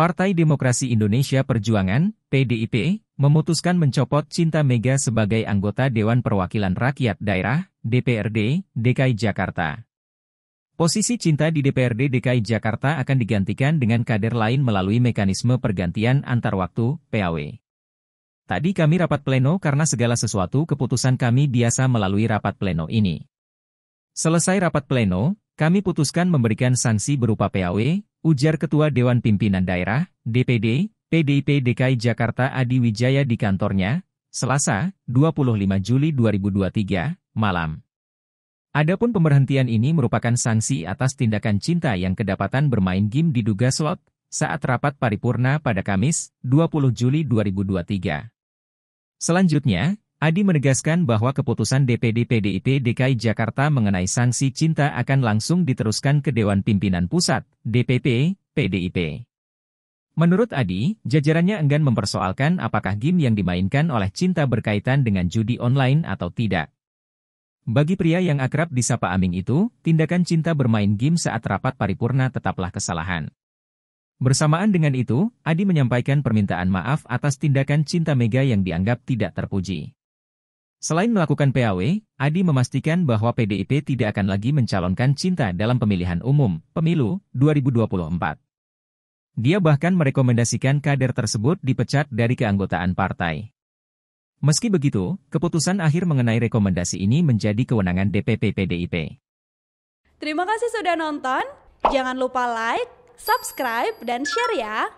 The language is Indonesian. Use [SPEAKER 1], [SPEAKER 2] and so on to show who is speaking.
[SPEAKER 1] Partai Demokrasi Indonesia Perjuangan, PDIP, memutuskan mencopot Cinta Mega sebagai anggota Dewan Perwakilan Rakyat Daerah, DPRD, DKI Jakarta. Posisi Cinta di DPRD DKI Jakarta akan digantikan dengan kader lain melalui mekanisme pergantian antar waktu, PAW. Tadi kami rapat pleno karena segala sesuatu keputusan kami biasa melalui rapat pleno ini. Selesai rapat pleno, kami putuskan memberikan sanksi berupa PAW, ujar Ketua Dewan Pimpinan Daerah, DPD, PDIP DKI Jakarta Adi Wijaya di kantornya, Selasa, 25 Juli 2023, malam. Adapun pemberhentian ini merupakan sanksi atas tindakan cinta yang kedapatan bermain game diduga slot saat rapat paripurna pada Kamis, 20 Juli 2023. Selanjutnya, Adi menegaskan bahwa keputusan DPD PDIP DKI Jakarta mengenai sanksi cinta akan langsung diteruskan ke Dewan Pimpinan Pusat, DPP, PDIP. Menurut Adi, jajarannya enggan mempersoalkan apakah game yang dimainkan oleh cinta berkaitan dengan judi online atau tidak. Bagi pria yang akrab disapa Aming itu, tindakan cinta bermain game saat rapat paripurna tetaplah kesalahan. Bersamaan dengan itu, Adi menyampaikan permintaan maaf atas tindakan cinta Mega yang dianggap tidak terpuji. Selain melakukan PAW, Adi memastikan bahwa PDIP tidak akan lagi mencalonkan Cinta dalam pemilihan umum, pemilu, 2024. Dia bahkan merekomendasikan kader tersebut dipecat dari keanggotaan partai. Meski begitu, keputusan akhir mengenai rekomendasi ini menjadi kewenangan DPP PDIP.
[SPEAKER 2] Terima kasih sudah nonton. Jangan lupa like, subscribe, dan share ya.